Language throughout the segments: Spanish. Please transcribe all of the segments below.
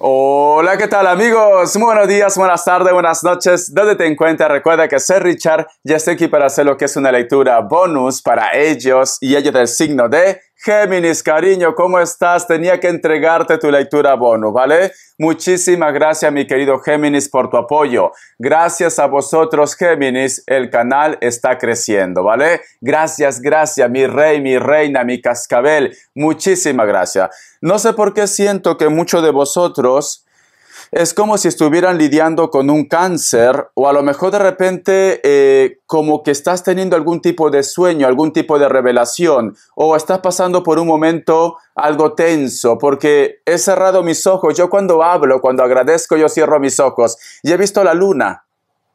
Hola, ¿qué tal amigos? buenos días, buenas tardes, buenas noches. Donde te encuentras, recuerda que soy Richard ya estoy aquí para hacer lo que es una lectura bonus para ellos y ellos del signo de Géminis, cariño, ¿cómo estás? Tenía que entregarte tu lectura bono, ¿vale? Muchísimas gracias, mi querido Géminis, por tu apoyo. Gracias a vosotros, Géminis, el canal está creciendo, ¿vale? Gracias, gracias, mi rey, mi reina, mi cascabel. Muchísimas gracias. No sé por qué siento que muchos de vosotros es como si estuvieran lidiando con un cáncer o a lo mejor de repente eh, como que estás teniendo algún tipo de sueño, algún tipo de revelación o estás pasando por un momento algo tenso porque he cerrado mis ojos. Yo cuando hablo, cuando agradezco, yo cierro mis ojos y he visto la luna.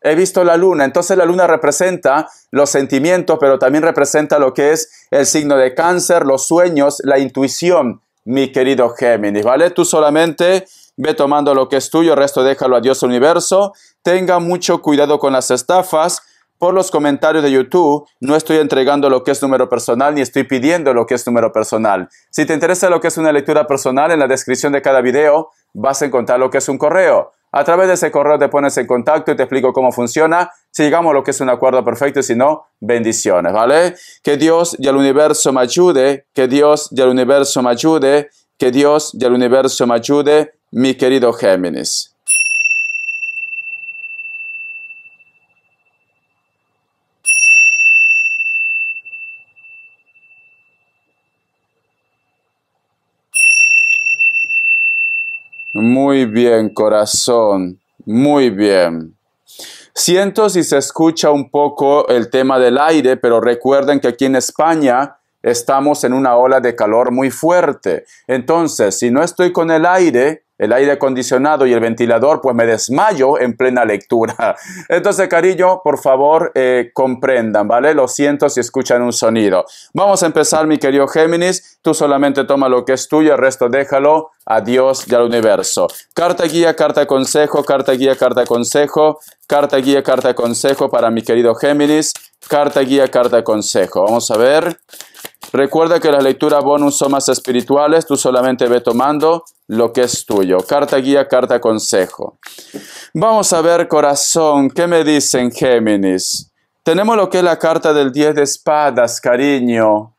He visto la luna, entonces la luna representa los sentimientos, pero también representa lo que es el signo de cáncer, los sueños, la intuición, mi querido Géminis, ¿vale? Tú solamente Ve tomando lo que es tuyo, el resto déjalo a Dios universo. Tenga mucho cuidado con las estafas. Por los comentarios de YouTube, no estoy entregando lo que es número personal ni estoy pidiendo lo que es número personal. Si te interesa lo que es una lectura personal, en la descripción de cada video vas a encontrar lo que es un correo. A través de ese correo te pones en contacto y te explico cómo funciona. Si llegamos a lo que es un acuerdo perfecto y si no, bendiciones, ¿vale? Que Dios y el universo me ayude, que Dios y el universo me ayude, que Dios y el universo me ayude mi querido Géminis. Muy bien, corazón, muy bien. Siento si se escucha un poco el tema del aire, pero recuerden que aquí en España estamos en una ola de calor muy fuerte. Entonces, si no estoy con el aire, el aire acondicionado y el ventilador, pues me desmayo en plena lectura. Entonces, cariño, por favor, eh, comprendan, ¿vale? Lo siento si escuchan un sonido. Vamos a empezar, mi querido Géminis. Tú solamente toma lo que es tuyo, el resto déjalo a Dios y al universo. Carta guía, carta consejo, carta guía, carta consejo, carta guía, carta consejo para mi querido Géminis. Carta guía, carta consejo. Vamos a ver. Recuerda que las lecturas bonus son más espirituales, tú solamente ve tomando lo que es tuyo. Carta guía, carta consejo. Vamos a ver, corazón, ¿qué me dicen Géminis? Tenemos lo que es la carta del 10 de espadas, cariño.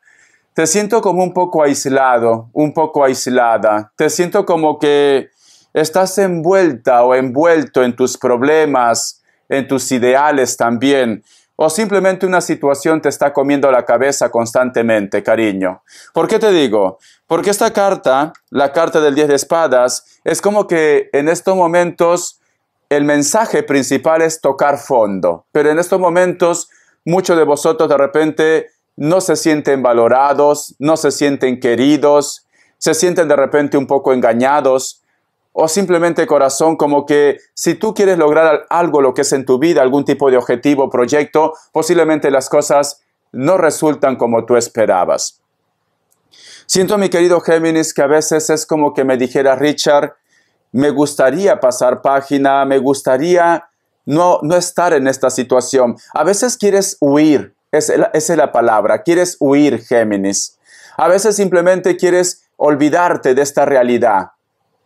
Te siento como un poco aislado, un poco aislada. Te siento como que estás envuelta o envuelto en tus problemas, en tus ideales también ¿O simplemente una situación te está comiendo la cabeza constantemente, cariño? ¿Por qué te digo? Porque esta carta, la carta del 10 de espadas, es como que en estos momentos el mensaje principal es tocar fondo. Pero en estos momentos muchos de vosotros de repente no se sienten valorados, no se sienten queridos, se sienten de repente un poco engañados, o simplemente corazón como que si tú quieres lograr algo, lo que es en tu vida, algún tipo de objetivo, proyecto, posiblemente las cosas no resultan como tú esperabas. Siento, mi querido Géminis, que a veces es como que me dijera Richard, me gustaría pasar página, me gustaría no, no estar en esta situación. A veces quieres huir, esa es la palabra, quieres huir, Géminis. A veces simplemente quieres olvidarte de esta realidad.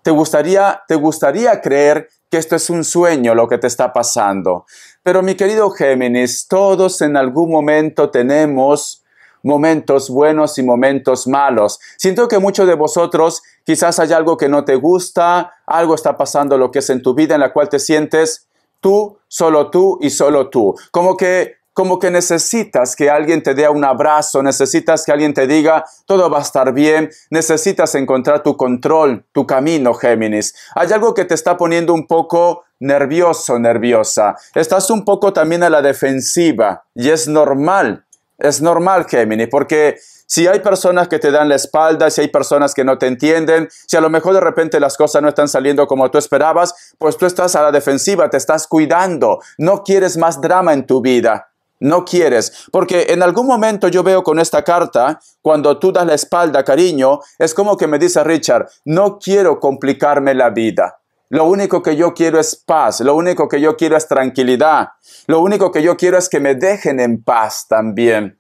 Te gustaría, te gustaría creer que esto es un sueño lo que te está pasando. Pero mi querido Géminis, todos en algún momento tenemos momentos buenos y momentos malos. Siento que muchos de vosotros quizás hay algo que no te gusta, algo está pasando lo que es en tu vida en la cual te sientes tú, solo tú y solo tú. Como que como que necesitas que alguien te dé un abrazo, necesitas que alguien te diga todo va a estar bien, necesitas encontrar tu control, tu camino, Géminis. Hay algo que te está poniendo un poco nervioso, nerviosa. Estás un poco también a la defensiva y es normal, es normal, Géminis, porque si hay personas que te dan la espalda, si hay personas que no te entienden, si a lo mejor de repente las cosas no están saliendo como tú esperabas, pues tú estás a la defensiva, te estás cuidando, no quieres más drama en tu vida no quieres. Porque en algún momento yo veo con esta carta, cuando tú das la espalda, cariño, es como que me dice Richard, no quiero complicarme la vida. Lo único que yo quiero es paz, lo único que yo quiero es tranquilidad, lo único que yo quiero es que me dejen en paz también.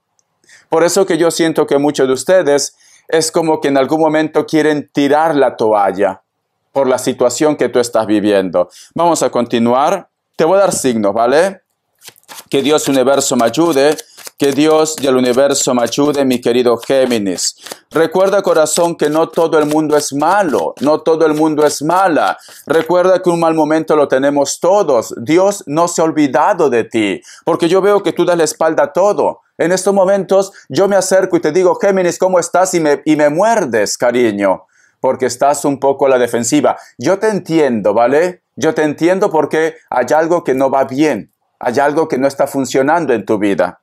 Por eso que yo siento que muchos de ustedes es como que en algún momento quieren tirar la toalla por la situación que tú estás viviendo. Vamos a continuar. Te voy a dar signos, ¿vale? Que Dios universo me ayude. Que Dios y el universo me ayude, mi querido Géminis. Recuerda, corazón, que no todo el mundo es malo, no todo el mundo es mala. Recuerda que un mal momento lo tenemos todos. Dios no se ha olvidado de ti, porque yo veo que tú das la espalda a todo. En estos momentos yo me acerco y te digo, Géminis, ¿cómo estás? Y me, y me muerdes, cariño, porque estás un poco a la defensiva. Yo te entiendo, ¿vale? Yo te entiendo porque hay algo que no va bien hay algo que no está funcionando en tu vida.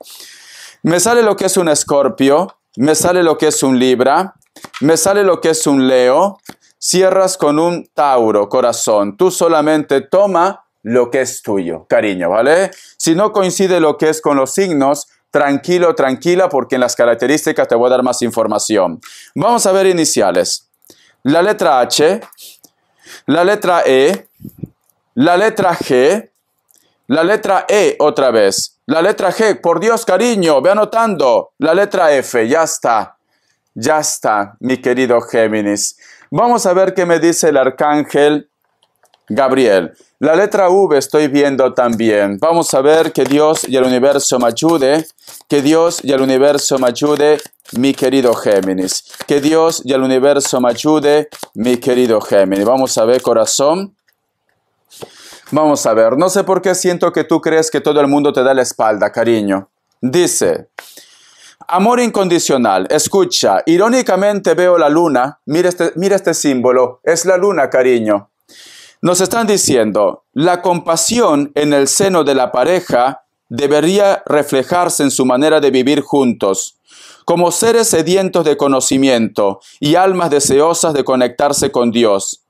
Me sale lo que es un escorpio, me sale lo que es un libra, me sale lo que es un leo. Cierras con un tauro, corazón. Tú solamente toma lo que es tuyo, cariño, ¿vale? Si no coincide lo que es con los signos, tranquilo, tranquila, porque en las características te voy a dar más información. Vamos a ver iniciales. La letra H, la letra E, la letra G, la letra E otra vez. La letra G, por Dios, cariño, ve anotando. La letra F, ya está. Ya está, mi querido Géminis. Vamos a ver qué me dice el arcángel Gabriel. La letra V estoy viendo también. Vamos a ver que Dios y el universo me ayude. Que Dios y el universo me ayude, mi querido Géminis. Que Dios y el universo me ayude, mi querido Géminis. Vamos a ver, corazón. Vamos a ver, no sé por qué siento que tú crees que todo el mundo te da la espalda, cariño. Dice, amor incondicional, escucha, irónicamente veo la luna, mira este, este símbolo, es la luna, cariño. Nos están diciendo, la compasión en el seno de la pareja debería reflejarse en su manera de vivir juntos, como seres sedientos de conocimiento y almas deseosas de conectarse con Dios.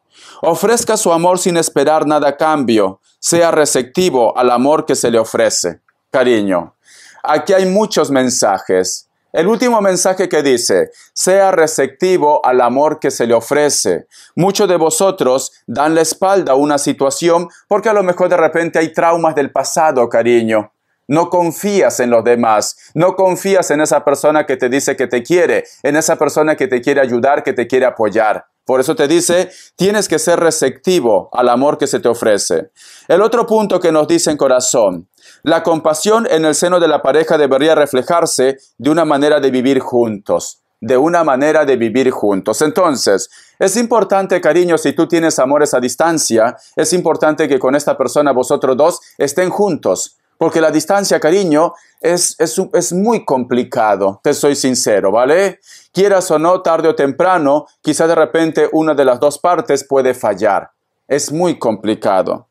Ofrezca su amor sin esperar nada a cambio. Sea receptivo al amor que se le ofrece. Cariño, aquí hay muchos mensajes. El último mensaje que dice, sea receptivo al amor que se le ofrece. Muchos de vosotros dan la espalda a una situación porque a lo mejor de repente hay traumas del pasado, cariño. No confías en los demás, no confías en esa persona que te dice que te quiere, en esa persona que te quiere ayudar, que te quiere apoyar. Por eso te dice, tienes que ser receptivo al amor que se te ofrece. El otro punto que nos dice en corazón, la compasión en el seno de la pareja debería reflejarse de una manera de vivir juntos, de una manera de vivir juntos. Entonces, es importante, cariño, si tú tienes amores a distancia, es importante que con esta persona vosotros dos estén juntos porque la distancia, cariño, es, es, muy complicado, te soy sincero, ¿vale? Quieras o no, tarde o temprano, quizás de repente una de las dos partes puede fallar. Es muy complicado.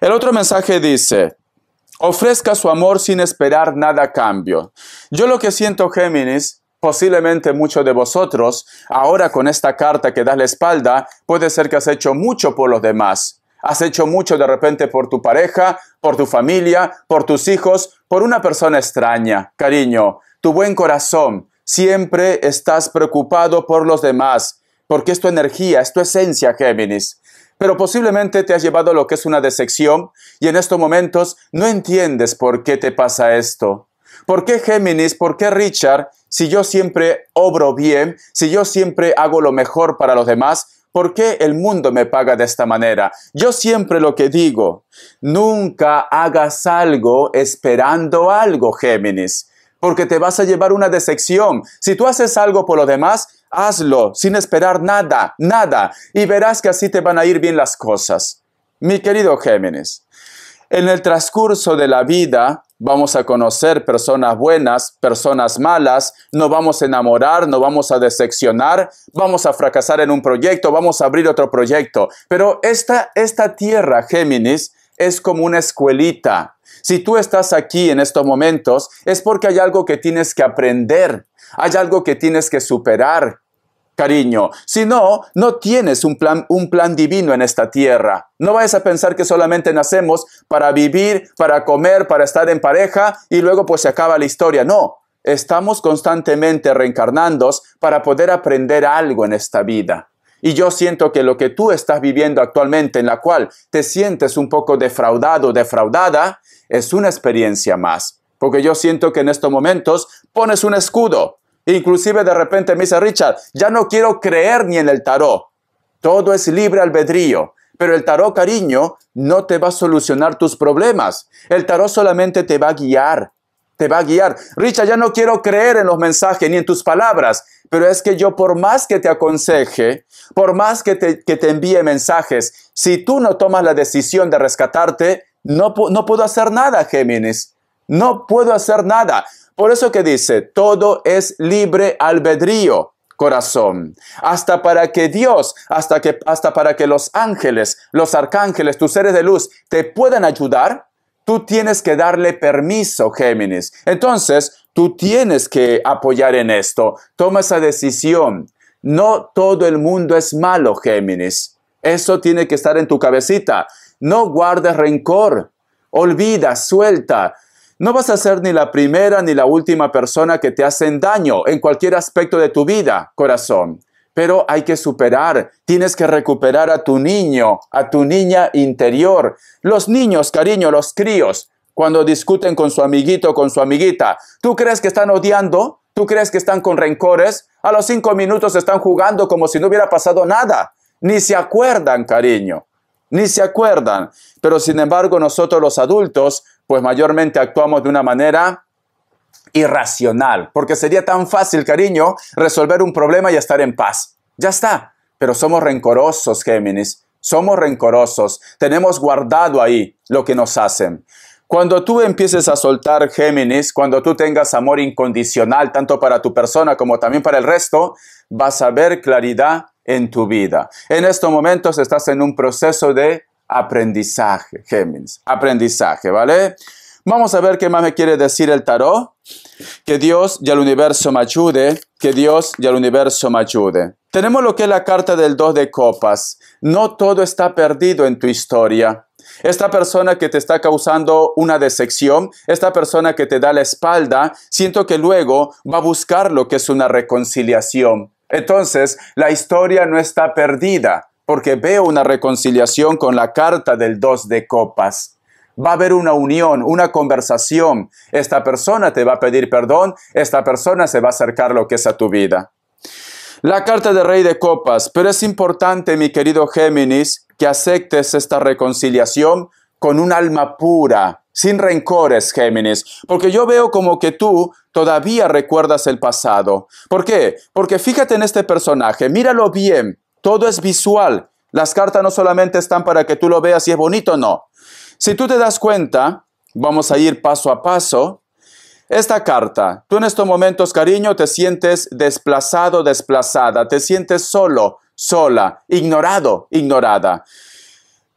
El otro mensaje dice, ofrezca su amor sin esperar nada a cambio. Yo lo que siento, Géminis, posiblemente muchos de vosotros, ahora con esta carta que das la espalda, puede ser que has hecho mucho por los demás, Has hecho mucho de repente por tu pareja, por tu familia, por tus hijos, por una persona extraña. Cariño, tu buen corazón, siempre estás preocupado por los demás, porque es tu energía, es tu esencia, Géminis. Pero posiblemente te has llevado a lo que es una decepción y en estos momentos no entiendes por qué te pasa esto. ¿Por qué Géminis? ¿Por qué Richard? Si yo siempre obro bien, si yo siempre hago lo mejor para los demás, ¿Por qué el mundo me paga de esta manera? Yo siempre lo que digo, nunca hagas algo esperando algo, Géminis, porque te vas a llevar una decepción. Si tú haces algo por lo demás, hazlo sin esperar nada, nada, y verás que así te van a ir bien las cosas. Mi querido Géminis, en el transcurso de la vida Vamos a conocer personas buenas, personas malas, no vamos a enamorar, no vamos a decepcionar, vamos a fracasar en un proyecto, vamos a abrir otro proyecto. Pero esta, esta tierra, Géminis, es como una escuelita. Si tú estás aquí en estos momentos, es porque hay algo que tienes que aprender, hay algo que tienes que superar, cariño. Si no, no tienes un plan, un plan divino en esta tierra. No vayas a pensar que solamente nacemos para vivir, para comer, para estar en pareja y luego pues se acaba la historia. No, estamos constantemente reencarnándonos para poder aprender algo en esta vida. Y yo siento que lo que tú estás viviendo actualmente, en la cual te sientes un poco defraudado, defraudada, es una experiencia más. Porque yo siento que en estos momentos pones un escudo, Inclusive de repente me dice, Richard, ya no quiero creer ni en el tarot. Todo es libre albedrío. Pero el tarot, cariño, no te va a solucionar tus problemas. El tarot solamente te va a guiar. Te va a guiar. Richard, ya no quiero creer en los mensajes ni en tus palabras. Pero es que yo, por más que te aconseje, por más que te, envíe mensajes, si tú no tomas la decisión de rescatarte, no, no puedo hacer nada, Géminis. No puedo hacer nada. Por eso que dice, todo es libre albedrío corazón, hasta para que Dios, hasta, que, hasta para que los ángeles, los arcángeles, tus seres de luz te puedan ayudar, tú tienes que darle permiso, Géminis. Entonces, tú tienes que apoyar en esto, toma esa decisión. No todo el mundo es malo, Géminis. Eso tiene que estar en tu cabecita. No guardes rencor, olvida, suelta. No vas a ser ni la primera ni la última persona que te hacen daño en cualquier aspecto de tu vida, corazón. Pero hay que superar, tienes que recuperar a tu niño, a tu niña interior. Los niños, cariño, los críos, cuando discuten con su amiguito, con su amiguita, ¿tú crees que están odiando? ¿Tú crees que están con rencores? A los cinco minutos están jugando como si no hubiera pasado nada. Ni se acuerdan, cariño. Ni se acuerdan. Pero sin embargo, nosotros los adultos pues mayormente actuamos de una manera irracional, porque sería tan fácil, cariño, resolver un problema y estar en paz. Ya está, pero somos rencorosos, Géminis, somos rencorosos, tenemos guardado ahí lo que nos hacen. Cuando tú empieces a soltar Géminis, cuando tú tengas amor incondicional, tanto para tu persona como también para el resto, vas a ver claridad en tu vida. En estos momentos estás en un proceso de aprendizaje, Géminis, aprendizaje, ¿vale? Vamos a ver qué más me quiere decir el tarot. Que Dios y el universo me ayude, que Dios y el universo me ayude. Tenemos lo que es la carta del dos de copas. No todo está perdido en tu historia. Esta persona que te está causando una decepción, esta persona que te da la espalda, siento que luego va a buscar lo que es una reconciliación. Entonces, la historia no está perdida porque veo una reconciliación con la carta del dos de copas. Va a haber una unión, una conversación. Esta persona te va a pedir perdón, esta persona se va a acercar lo que es a tu vida. La carta del rey de copas, pero es importante, mi querido Géminis, que aceptes esta reconciliación con un alma pura, sin rencores, Géminis, porque yo veo como que tú todavía recuerdas el pasado. ¿Por qué? Porque fíjate en este personaje, míralo bien, todo es visual. Las cartas no solamente están para que tú lo veas y es bonito o no. Si tú te das cuenta, vamos a ir paso a paso. Esta carta, tú en estos momentos, cariño, te sientes desplazado, desplazada, te sientes solo, sola, ignorado, ignorada.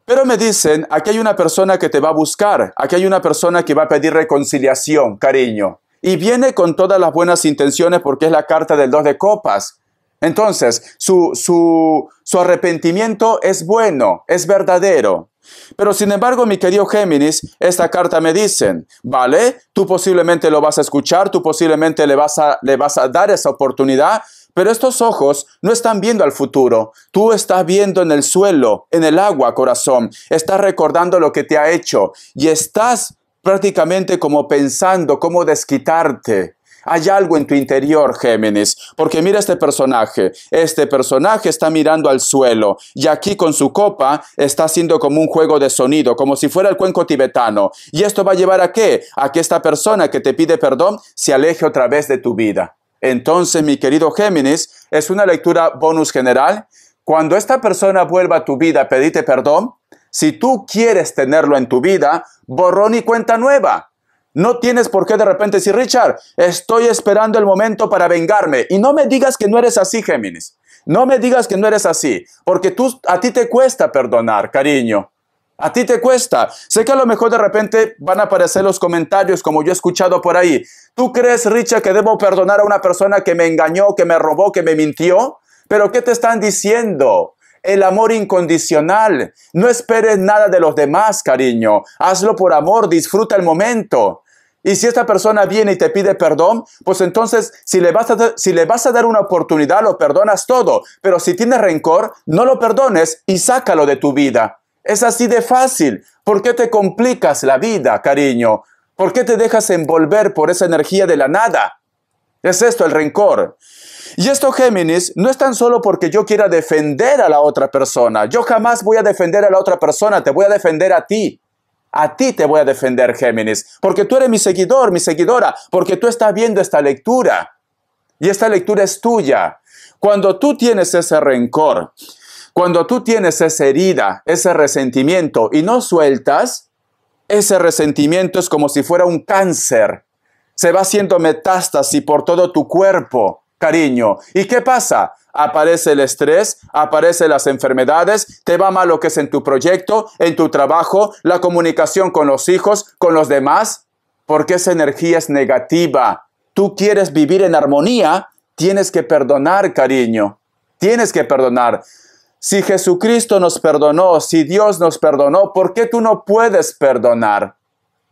Pero me dicen, aquí hay una persona que te va a buscar, aquí hay una persona que va a pedir reconciliación, cariño. Y viene con todas las buenas intenciones porque es la carta del dos de copas. Entonces, su, arrepentimiento es bueno, es verdadero. Pero sin embargo, mi querido Géminis, esta carta me dicen, vale, tú posiblemente lo vas a escuchar, tú posiblemente le vas a, le vas a dar esa oportunidad, pero estos ojos no están viendo al futuro. Tú estás viendo en el suelo, en el agua, corazón. Estás recordando lo que te ha hecho y estás prácticamente como pensando cómo desquitarte. Hay algo en tu interior, Géminis, porque mira este personaje. Este personaje está mirando al suelo y aquí con su copa está haciendo como un juego de sonido, como si fuera el cuenco tibetano. ¿Y esto va a llevar a qué? A que esta persona que te pide perdón se aleje otra vez de tu vida. Entonces, mi querido Géminis, es una lectura bonus general. Cuando esta persona vuelva a tu vida a pedirte perdón, si tú quieres tenerlo en tu vida, borrón y cuenta nueva. No tienes por qué de repente decir, Richard, estoy esperando el momento para vengarme. Y no me digas que no eres así, Géminis. No me digas que no eres así, porque tú, a ti te cuesta perdonar, cariño. A ti te cuesta. Sé que a lo mejor de repente van a aparecer los comentarios como yo he escuchado por ahí. ¿Tú crees, Richard, que debo perdonar a una persona que me engañó, que me robó, que me mintió? Pero ¿qué te están diciendo? El amor incondicional. No esperes nada de los demás, cariño. Hazlo por amor, disfruta el momento. Y si esta persona viene y te pide perdón, pues entonces si le, vas a, dar una oportunidad, lo perdonas todo. Pero si tienes rencor, no lo perdones y sácalo de tu vida. Es así de fácil. ¿Por qué te complicas la vida, cariño? ¿Por qué te dejas envolver por esa energía de la nada? Es esto el rencor. Y esto, Géminis, no es tan solo porque yo quiera defender a la otra persona. Yo jamás voy a defender a la otra persona, te voy a defender a ti. A ti te voy a defender, Géminis, porque tú eres mi seguidor, mi seguidora, porque tú estás viendo esta lectura. Y esta lectura es tuya. Cuando tú tienes ese rencor, cuando tú tienes esa herida, ese resentimiento y no sueltas, ese resentimiento es como si fuera un cáncer. Se va haciendo metástasis por todo tu cuerpo, cariño. ¿Y qué pasa? aparece el estrés, aparecen las enfermedades, te va mal lo que es en tu proyecto, en tu trabajo, la comunicación con los hijos, con los demás, porque esa energía es negativa. Tú quieres vivir en armonía, tienes que perdonar, cariño, tienes que perdonar. Si Jesucristo nos perdonó, si Dios nos perdonó, ¿por qué tú no puedes perdonar?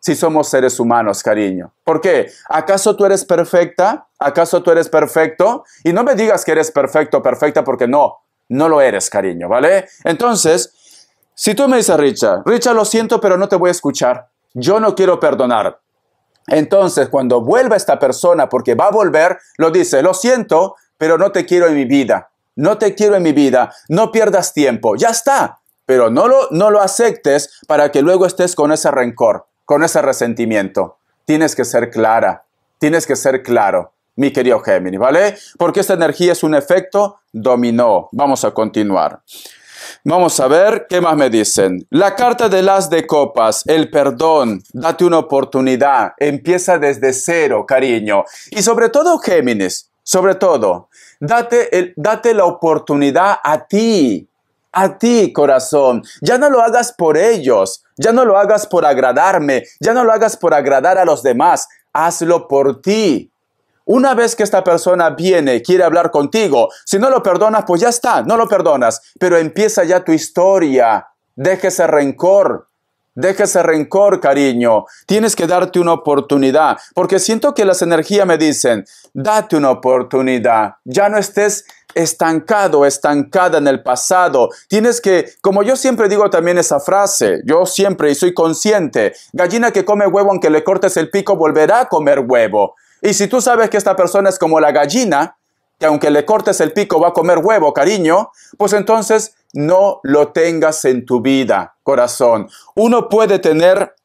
si somos seres humanos, cariño. ¿Por qué? ¿Acaso tú eres perfecta? ¿Acaso tú eres perfecto? Y no me digas que eres perfecto, perfecta, porque no, no lo eres, cariño, ¿vale? Entonces, si tú me dices, Richard, Richard, lo siento, pero no te voy a escuchar. Yo no quiero perdonar. Entonces, cuando vuelva esta persona, porque va a volver, lo dice, lo siento, pero no te quiero en mi vida. No te quiero en mi vida. No pierdas tiempo. Ya está. Pero no lo, no lo aceptes para que luego estés con ese rencor con ese resentimiento. Tienes que ser clara, tienes que ser claro, mi querido Géminis, ¿vale? Porque esta energía es un efecto dominó. Vamos a continuar. Vamos a ver qué más me dicen. La carta de las de copas, el perdón, date una oportunidad, empieza desde cero, cariño. Y sobre todo, Géminis, sobre todo, date, el, date la oportunidad a ti, a ti, corazón. Ya no lo hagas por ellos, ya no lo hagas por agradarme, ya no lo hagas por agradar a los demás, hazlo por ti. Una vez que esta persona viene, quiere hablar contigo, si no lo perdonas, pues ya está, no lo perdonas, pero empieza ya tu historia. déjese ese rencor, Deja ese rencor, cariño. Tienes que darte una oportunidad, porque siento que las energías me dicen, date una oportunidad. Ya no estés estancado, estancada en el pasado. Tienes que, como yo siempre digo también esa frase, yo siempre y soy consciente, gallina que come huevo aunque le cortes el pico volverá a comer huevo. Y si tú sabes que esta persona es como la gallina, que aunque le cortes el pico va a comer huevo, cariño, pues entonces no lo tengas en tu vida, corazón. Uno puede tener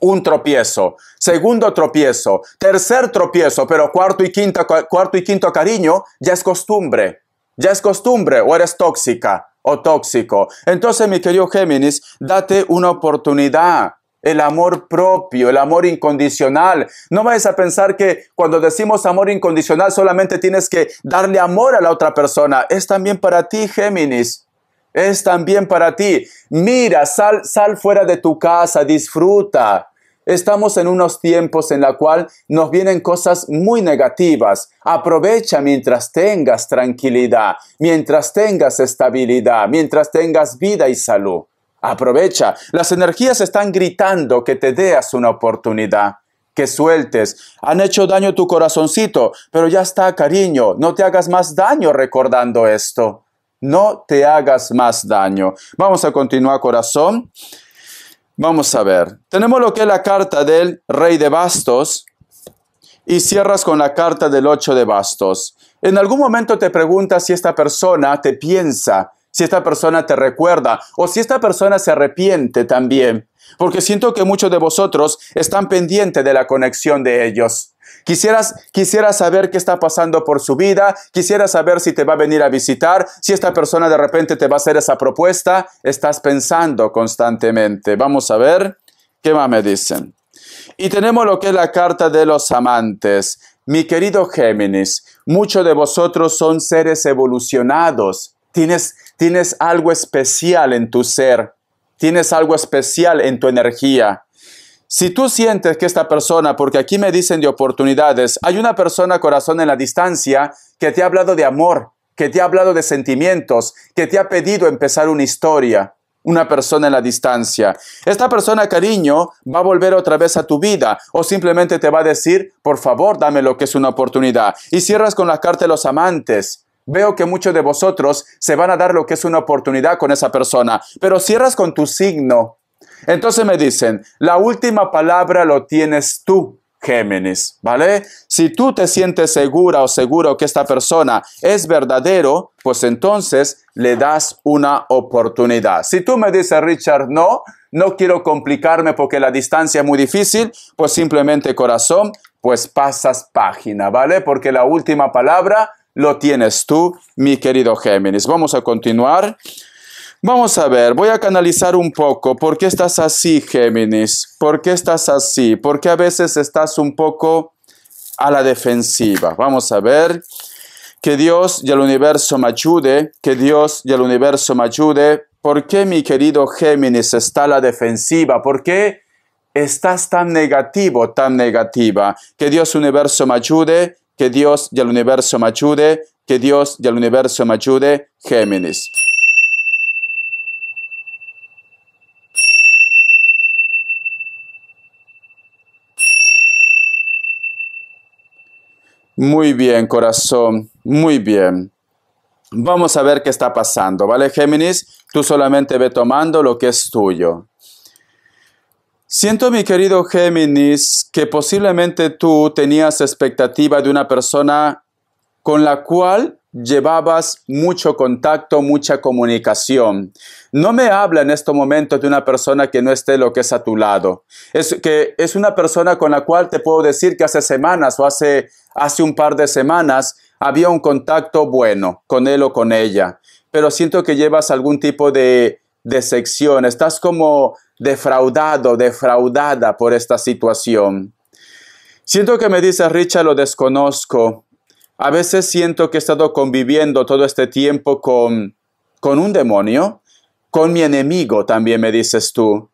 un tropiezo, segundo tropiezo, tercer tropiezo, pero cuarto y quinto, cuarto y quinto cariño ya es costumbre, ya es costumbre o eres tóxica o tóxico. Entonces, mi querido Géminis, date una oportunidad. El amor propio, el amor incondicional. No vayas a pensar que cuando decimos amor incondicional solamente tienes que darle amor a la otra persona. Es también para ti, Géminis es también para ti. Mira, sal, sal fuera de tu casa, disfruta. Estamos en unos tiempos en la cual nos vienen cosas muy negativas. Aprovecha mientras tengas tranquilidad, mientras tengas estabilidad, mientras tengas vida y salud. Aprovecha. Las energías están gritando que te deas una oportunidad, que sueltes. Han hecho daño a tu corazoncito, pero ya está, cariño. No te hagas más daño recordando esto. No te hagas más daño. Vamos a continuar, corazón. Vamos a ver. Tenemos lo que es la carta del rey de bastos y cierras con la carta del ocho de bastos. En algún momento te preguntas si esta persona te piensa, si esta persona te recuerda o si esta persona se arrepiente también, porque siento que muchos de vosotros están pendientes de la conexión de ellos. Quisieras, quisiera saber qué está pasando por su vida, quisiera saber si te va a venir a visitar, si esta persona de repente te va a hacer esa propuesta, estás pensando constantemente. Vamos a ver qué más me dicen. Y tenemos lo que es la carta de los amantes. Mi querido Géminis, muchos de vosotros son seres evolucionados. Tienes, tienes algo especial en tu ser, tienes algo especial en tu energía. Si tú sientes que esta persona, porque aquí me dicen de oportunidades, hay una persona corazón en la distancia que te ha hablado de amor, que te ha hablado de sentimientos, que te ha pedido empezar una historia, una persona en la distancia. Esta persona, cariño, va a volver otra vez a tu vida o simplemente te va a decir, por favor, dame lo que es una oportunidad. Y cierras con la carta de los amantes. Veo que muchos de vosotros se van a dar lo que es una oportunidad con esa persona, pero cierras con tu signo, entonces me dicen, la última palabra lo tienes tú, Géminis, ¿vale? Si tú te sientes segura o seguro que esta persona es verdadero, pues entonces le das una oportunidad. Si tú me dices, Richard, no, no quiero complicarme porque la distancia es muy difícil, pues simplemente corazón, pues pasas página, ¿vale? Porque la última palabra lo tienes tú, mi querido Géminis. Vamos a continuar. Vamos a ver, voy a canalizar un poco. ¿Por qué estás así, Géminis? ¿Por qué estás así? ¿Por qué a veces estás un poco a la defensiva? Vamos a ver. Que Dios y el universo me ayude, que Dios y el universo me ayude. ¿Por qué mi querido Géminis está a la defensiva? ¿Por qué estás tan negativo, tan negativa? Que Dios universo me ayude, que Dios y el universo me ayude, que Dios y el universo me ayude, Géminis. Muy bien, corazón, muy bien. Vamos a ver qué está pasando, ¿vale, Géminis? Tú solamente ve tomando lo que es tuyo. Siento, mi querido Géminis, que posiblemente tú tenías expectativa de una persona con la cual llevabas mucho contacto, mucha comunicación. No me habla en estos momentos de una persona que no esté lo que es a tu lado. Es que es una persona con la cual te puedo decir que hace semanas o hace, hace un par de semanas había un contacto bueno con él o con ella, pero siento que llevas algún tipo de, decepción. estás como defraudado, defraudada por esta situación. Siento que me dices, Richa, lo desconozco, a veces siento que he estado conviviendo todo este tiempo con, un demonio, con mi enemigo también me dices tú.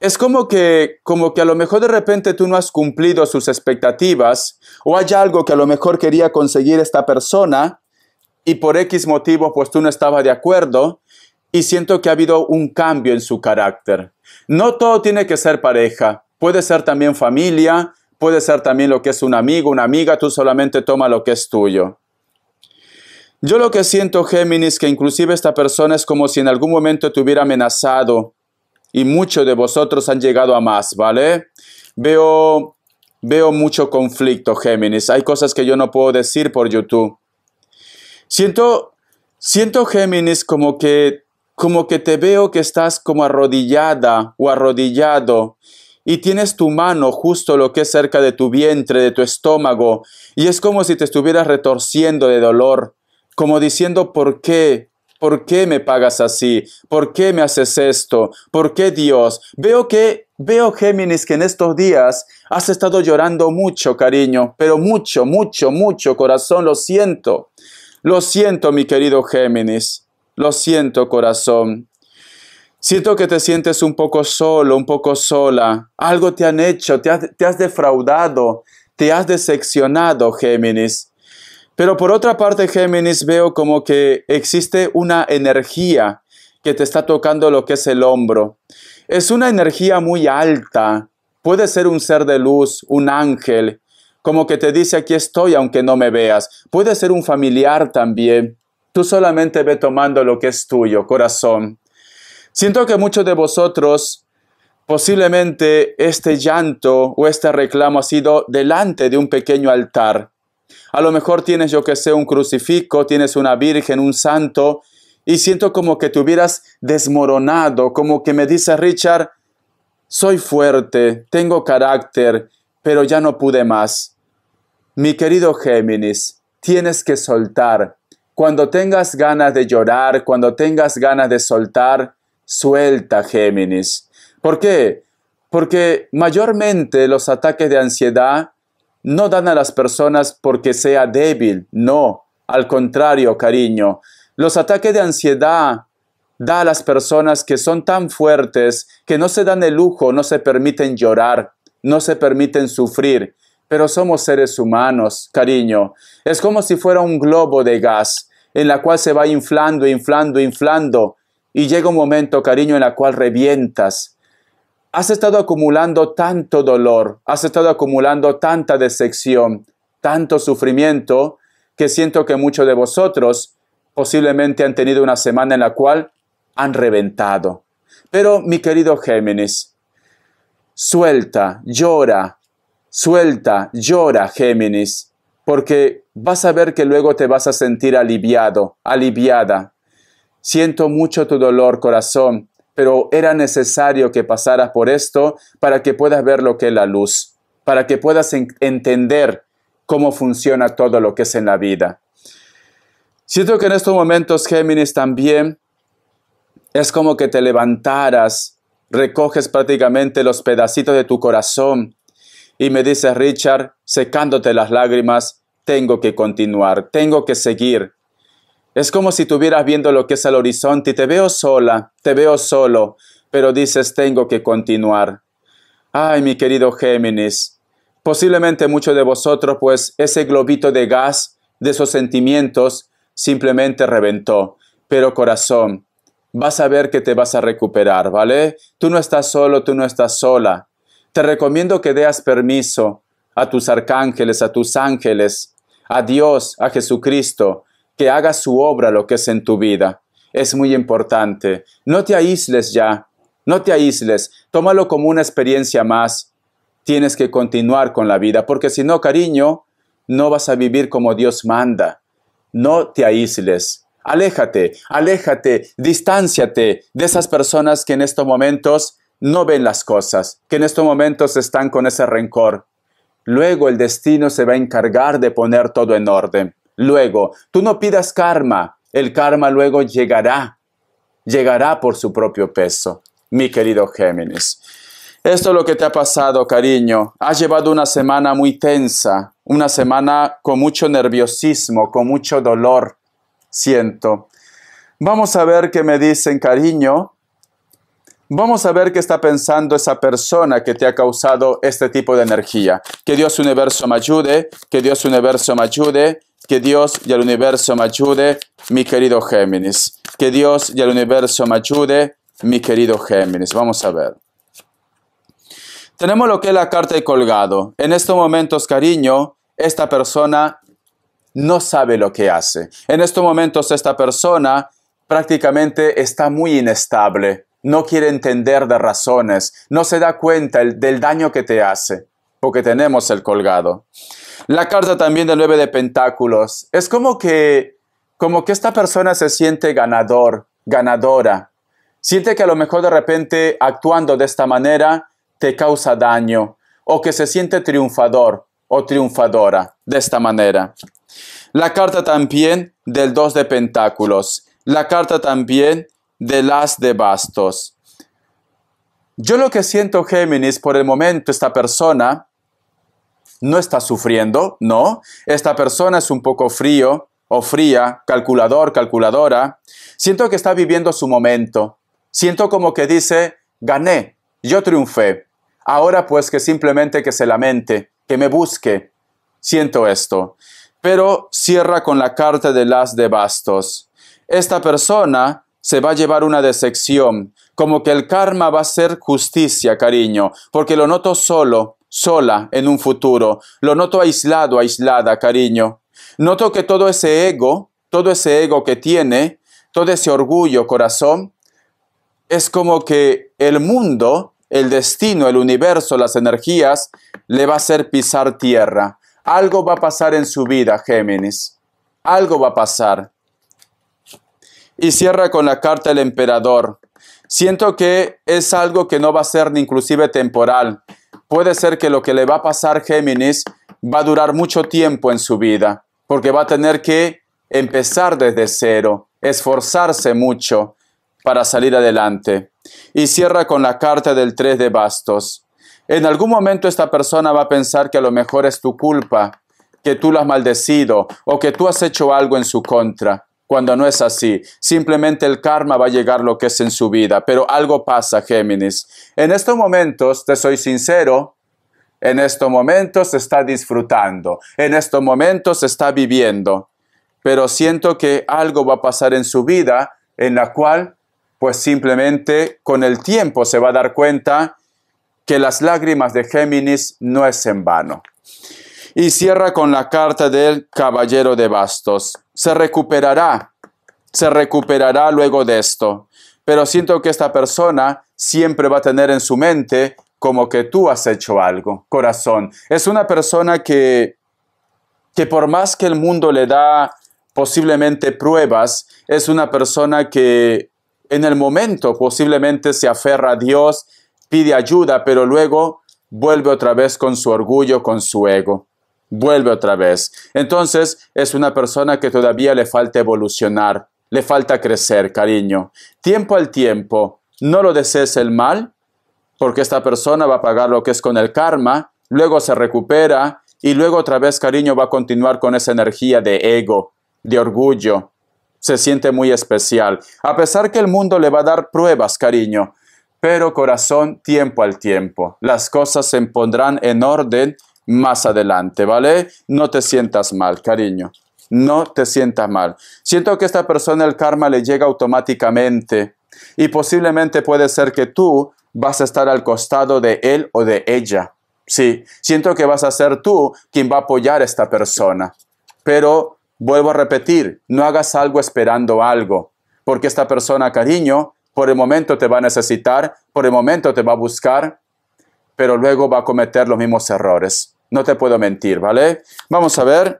Es como que, como que a lo mejor de repente tú no has cumplido sus expectativas o hay algo que a lo mejor quería conseguir esta persona y por X motivo pues tú no estabas de acuerdo y siento que ha habido un cambio en su carácter. No todo tiene que ser pareja, puede ser también familia, puede ser también lo que es un amigo, una amiga, tú solamente toma lo que es tuyo. Yo lo que siento, Géminis, que inclusive esta persona es como si en algún momento te hubiera amenazado y muchos de vosotros han llegado a más, ¿vale? Veo, veo mucho conflicto, Géminis. Hay cosas que yo no puedo decir por YouTube. Siento, siento Géminis como que, como que te veo que estás como arrodillada o arrodillado y tienes tu mano justo lo que es cerca de tu vientre, de tu estómago, y es como si te estuvieras retorciendo de dolor, como diciendo, ¿por qué? ¿Por qué me pagas así? ¿Por qué me haces esto? ¿Por qué Dios? Veo que, veo Géminis, que en estos días has estado llorando mucho, cariño, pero mucho, mucho, mucho, corazón, lo siento. Lo siento, mi querido Géminis. Lo siento, corazón. Siento que te sientes un poco solo, un poco sola. Algo te han hecho, te has, defraudado, te has decepcionado, Géminis. Pero por otra parte, Géminis, veo como que existe una energía que te está tocando lo que es el hombro. Es una energía muy alta. Puede ser un ser de luz, un ángel, como que te dice aquí estoy aunque no me veas. Puede ser un familiar también. Tú solamente ve tomando lo que es tuyo, corazón. Siento que muchos de vosotros posiblemente este llanto o este reclamo ha sido delante de un pequeño altar. A lo mejor tienes, yo que sé, un crucifijo, tienes una virgen, un santo, y siento como que te hubieras desmoronado, como que me dice Richard, soy fuerte, tengo carácter, pero ya no pude más. Mi querido Géminis, tienes que soltar. Cuando tengas ganas de llorar, cuando tengas ganas de soltar, Suelta, Géminis. ¿Por qué? Porque mayormente los ataques de ansiedad no dan a las personas porque sea débil, no. Al contrario, cariño, los ataques de ansiedad da a las personas que son tan fuertes que no se dan el lujo, no se permiten llorar, no se permiten sufrir, pero somos seres humanos, cariño. Es como si fuera un globo de gas en la cual se va inflando, inflando, inflando, y llega un momento, cariño, en el cual revientas. Has estado acumulando tanto dolor, has estado acumulando tanta decepción, tanto sufrimiento, que siento que muchos de vosotros posiblemente han tenido una semana en la cual han reventado. Pero, mi querido Géminis, suelta, llora, suelta, llora, Géminis, porque vas a ver que luego te vas a sentir aliviado, aliviada, Siento mucho tu dolor, corazón, pero era necesario que pasaras por esto para que puedas ver lo que es la luz, para que puedas entender cómo funciona todo lo que es en la vida. Siento que en estos momentos, Géminis, también es como que te levantaras, recoges prácticamente los pedacitos de tu corazón y me dices, Richard, secándote las lágrimas, tengo que continuar, tengo que seguir, es como si estuvieras viendo lo que es al horizonte y te veo sola, te veo solo, pero dices tengo que continuar. Ay, mi querido Géminis, posiblemente muchos de vosotros, pues ese globito de gas de esos sentimientos simplemente reventó. Pero corazón, vas a ver que te vas a recuperar, ¿vale? Tú no estás solo, tú no estás sola. Te recomiendo que deas permiso a tus arcángeles, a tus ángeles, a Dios, a Jesucristo, que haga su obra lo que es en tu vida. Es muy importante. No te aísles ya, no te aísles, tómalo como una experiencia más. Tienes que continuar con la vida, porque si no, cariño, no vas a vivir como Dios manda. No te aísles. Aléjate, aléjate, distánciate de esas personas que en estos momentos no ven las cosas, que en estos momentos están con ese rencor. Luego el destino se va a encargar de poner todo en orden luego. Tú no pidas karma, el karma luego llegará, llegará por su propio peso, mi querido Géminis. Esto es lo que te ha pasado, cariño. Has llevado una semana muy tensa, una semana con mucho nerviosismo, con mucho dolor, siento. Vamos a ver qué me dicen, cariño. Vamos a ver qué está pensando esa persona que te ha causado este tipo de energía. Que Dios universo me ayude, que Dios universo me ayude, que Dios y el universo me ayude, mi querido Géminis. Que Dios y el universo me ayude, mi querido Géminis. Vamos a ver. Tenemos lo que es la carta de colgado. En estos momentos, cariño, esta persona no sabe lo que hace. En estos momentos, esta persona prácticamente está muy inestable. No quiere entender de razones. No se da cuenta del daño que te hace porque tenemos el colgado. La carta también del 9 de Pentáculos es como que, como que esta persona se siente ganador, ganadora. Siente que a lo mejor de repente actuando de esta manera te causa daño o que se siente triunfador o triunfadora de esta manera. La carta también del 2 de Pentáculos. La carta también del As de Bastos. Yo lo que siento, Géminis, por el momento, esta persona no está sufriendo, no. Esta persona es un poco frío o fría, calculador, calculadora. Siento que está viviendo su momento. Siento como que dice, gané, yo triunfé. Ahora pues que simplemente que se lamente, que me busque. Siento esto. Pero cierra con la carta de las de bastos. Esta persona se va a llevar una decepción, como que el karma va a ser justicia, cariño, porque lo noto solo, sola en un futuro. Lo noto aislado, aislada, cariño. Noto que todo ese ego, todo ese ego que tiene, todo ese orgullo, corazón, es como que el mundo, el destino, el universo, las energías, le va a hacer pisar tierra. Algo va a pasar en su vida, Géminis. Algo va a pasar. Y cierra con la carta del emperador. Siento que es algo que no va a ser ni inclusive temporal, puede ser que lo que le va a pasar Géminis va a durar mucho tiempo en su vida, porque va a tener que empezar desde cero, esforzarse mucho para salir adelante. Y cierra con la carta del 3 de bastos. En algún momento esta persona va a pensar que a lo mejor es tu culpa, que tú lo has maldecido o que tú has hecho algo en su contra cuando no es así. Simplemente el karma va a llegar lo que es en su vida, pero algo pasa, Géminis. En estos momentos, te soy sincero, en estos momentos se está disfrutando, en estos momentos se está viviendo, pero siento que algo va a pasar en su vida en la cual, pues simplemente con el tiempo se va a dar cuenta que las lágrimas de Géminis no es en vano y cierra con la carta del caballero de bastos. Se recuperará, se recuperará luego de esto, pero siento que esta persona siempre va a tener en su mente como que tú has hecho algo, corazón. Es una persona que, que por más que el mundo le da posiblemente pruebas, es una persona que en el momento posiblemente se aferra a Dios, pide ayuda, pero luego vuelve otra vez con su orgullo, con su ego vuelve otra vez. Entonces es una persona que todavía le falta evolucionar, le falta crecer, cariño. Tiempo al tiempo, no lo desees el mal, porque esta persona va a pagar lo que es con el karma, luego se recupera y luego otra vez, cariño, va a continuar con esa energía de ego, de orgullo. Se siente muy especial, a pesar que el mundo le va a dar pruebas, cariño. Pero corazón, tiempo al tiempo. Las cosas se pondrán en orden más adelante, ¿vale? No te sientas mal, cariño. No te sientas mal. Siento que a esta persona el karma le llega automáticamente y posiblemente puede ser que tú vas a estar al costado de él o de ella. Sí, siento que vas a ser tú quien va a apoyar a esta persona. Pero vuelvo a repetir, no hagas algo esperando algo, porque esta persona, cariño, por el momento te va a necesitar, por el momento te va a buscar, pero luego va a cometer los mismos errores. No te puedo mentir, ¿vale? Vamos a ver,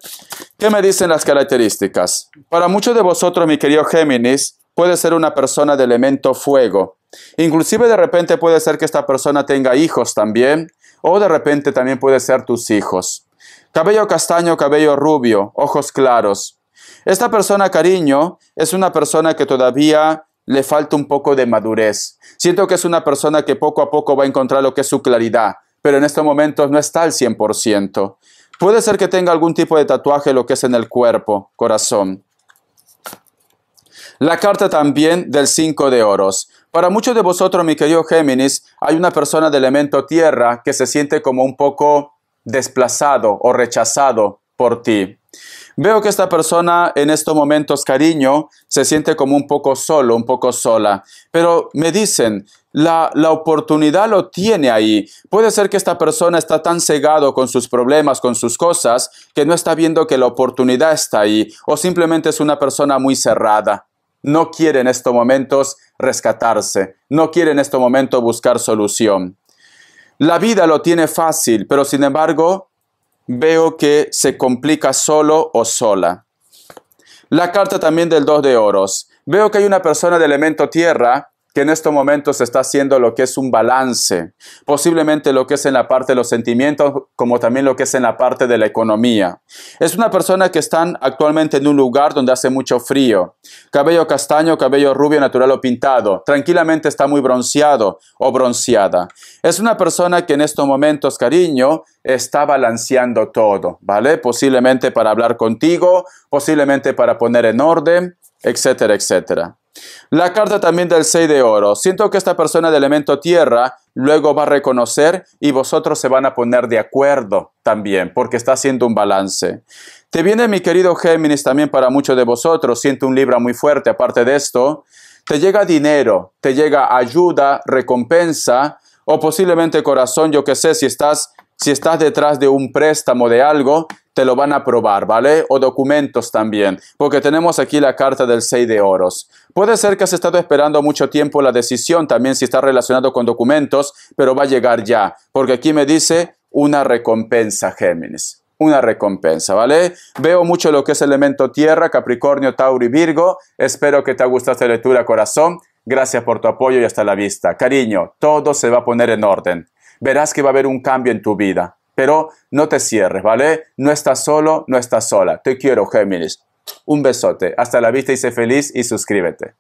¿qué me dicen las características? Para muchos de vosotros, mi querido Géminis, puede ser una persona de elemento fuego. Inclusive de repente puede ser que esta persona tenga hijos también, o de repente también puede ser tus hijos. Cabello castaño, cabello rubio, ojos claros. Esta persona, cariño, es una persona que todavía le falta un poco de madurez. Siento que es una persona que poco a poco va a encontrar lo que es su claridad pero en estos momentos no está al 100%. Puede ser que tenga algún tipo de tatuaje lo que es en el cuerpo, corazón. La carta también del 5 de oros. Para muchos de vosotros, mi querido Géminis, hay una persona de elemento tierra que se siente como un poco desplazado o rechazado por ti. Veo que esta persona en estos momentos, cariño, se siente como un poco solo, un poco sola. Pero me dicen, la, oportunidad lo tiene ahí. Puede ser que esta persona está tan cegado con sus problemas, con sus cosas, que no está viendo que la oportunidad está ahí. O simplemente es una persona muy cerrada. No quiere en estos momentos rescatarse. No quiere en estos momentos buscar solución. La vida lo tiene fácil, pero sin embargo veo que se complica solo o sola. La carta también del 2 de oros. Veo que hay una persona de elemento tierra en estos momentos está haciendo lo que es un balance, posiblemente lo que es en la parte de los sentimientos, como también lo que es en la parte de la economía. Es una persona que está actualmente en un lugar donde hace mucho frío, cabello castaño, cabello rubio, natural o pintado, tranquilamente está muy bronceado o bronceada. Es una persona que en estos momentos, cariño, está balanceando todo, ¿vale? Posiblemente para hablar contigo, posiblemente para poner en orden, etcétera, etcétera. La carta también del 6 de oro. Siento que esta persona de elemento tierra luego va a reconocer y vosotros se van a poner de acuerdo también, porque está haciendo un balance. Te viene mi querido Géminis también para muchos de vosotros. Siento un Libra muy fuerte aparte de esto. Te llega dinero, te llega ayuda, recompensa o posiblemente corazón, yo que sé, si estás si estás detrás de un préstamo de algo, te lo van a probar, ¿vale? O documentos también, porque tenemos aquí la carta del 6 de oros. Puede ser que has estado esperando mucho tiempo la decisión, también si está relacionado con documentos, pero va a llegar ya, porque aquí me dice una recompensa, Géminis. Una recompensa, ¿vale? Veo mucho lo que es elemento tierra, Capricornio, Tauro y Virgo. Espero que te ha gustado esta lectura, corazón. Gracias por tu apoyo y hasta la vista. Cariño, todo se va a poner en orden. Verás que va a haber un cambio en tu vida. Pero no te cierres, ¿vale? No estás solo, no estás sola. Te quiero, Géminis. Un besote. Hasta la vista y sé feliz y suscríbete.